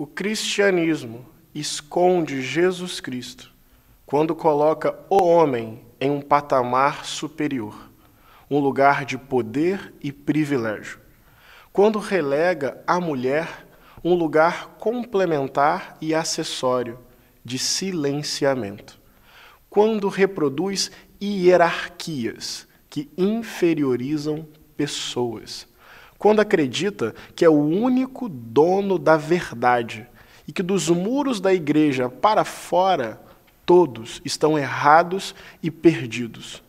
O cristianismo esconde Jesus Cristo quando coloca o homem em um patamar superior, um lugar de poder e privilégio. Quando relega a mulher um lugar complementar e acessório de silenciamento. Quando reproduz hierarquias que inferiorizam pessoas quando acredita que é o único dono da verdade e que dos muros da igreja para fora todos estão errados e perdidos.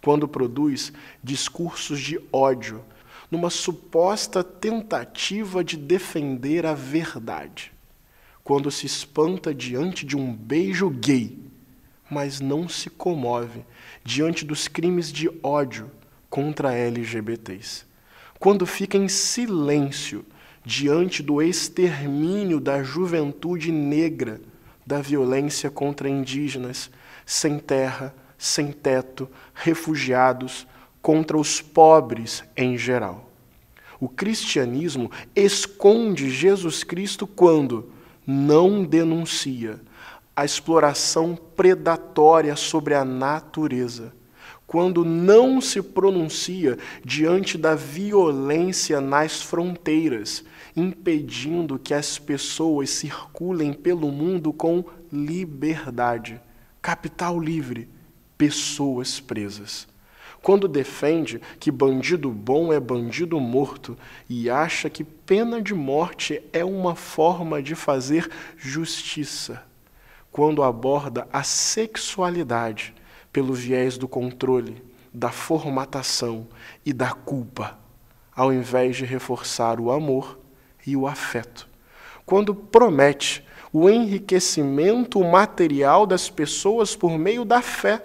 Quando produz discursos de ódio numa suposta tentativa de defender a verdade. Quando se espanta diante de um beijo gay, mas não se comove diante dos crimes de ódio contra LGBTs quando fica em silêncio diante do extermínio da juventude negra, da violência contra indígenas, sem terra, sem teto, refugiados, contra os pobres em geral. O cristianismo esconde Jesus Cristo quando não denuncia a exploração predatória sobre a natureza quando não se pronuncia diante da violência nas fronteiras, impedindo que as pessoas circulem pelo mundo com liberdade. Capital livre, pessoas presas quando defende que bandido bom é bandido morto e acha que pena de morte é uma forma de fazer justiça, quando aborda a sexualidade pelo viés do controle, da formatação e da culpa, ao invés de reforçar o amor e o afeto. Quando promete o enriquecimento material das pessoas por meio da fé,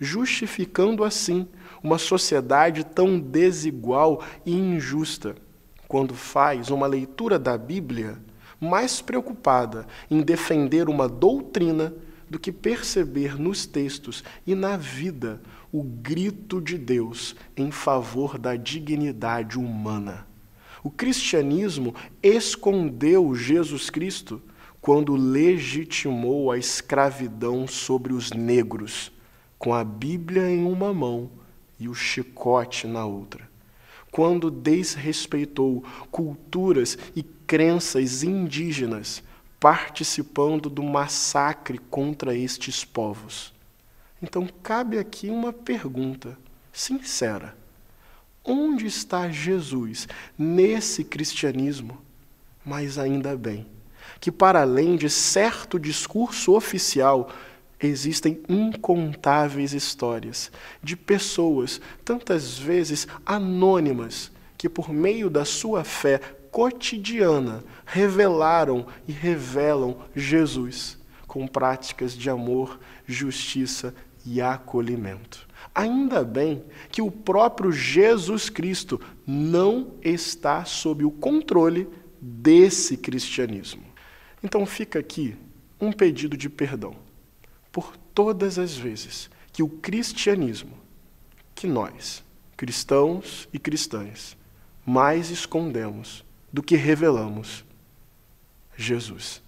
justificando assim uma sociedade tão desigual e injusta. Quando faz uma leitura da Bíblia mais preocupada em defender uma doutrina do que perceber nos textos e na vida o grito de Deus em favor da dignidade humana. O cristianismo escondeu Jesus Cristo quando legitimou a escravidão sobre os negros, com a Bíblia em uma mão e o chicote na outra. Quando desrespeitou culturas e crenças indígenas participando do massacre contra estes povos. Então, cabe aqui uma pergunta sincera: onde está Jesus nesse cristianismo? Mas ainda bem que, para além de certo discurso oficial, existem incontáveis histórias de pessoas, tantas vezes anônimas, que por meio da sua fé cotidiana revelaram e revelam Jesus com práticas de amor, justiça e acolhimento. Ainda bem que o próprio Jesus Cristo não está sob o controle desse cristianismo. Então fica aqui um pedido de perdão por todas as vezes que o cristianismo, que nós, cristãos e cristãs, mais escondemos do que revelamos Jesus.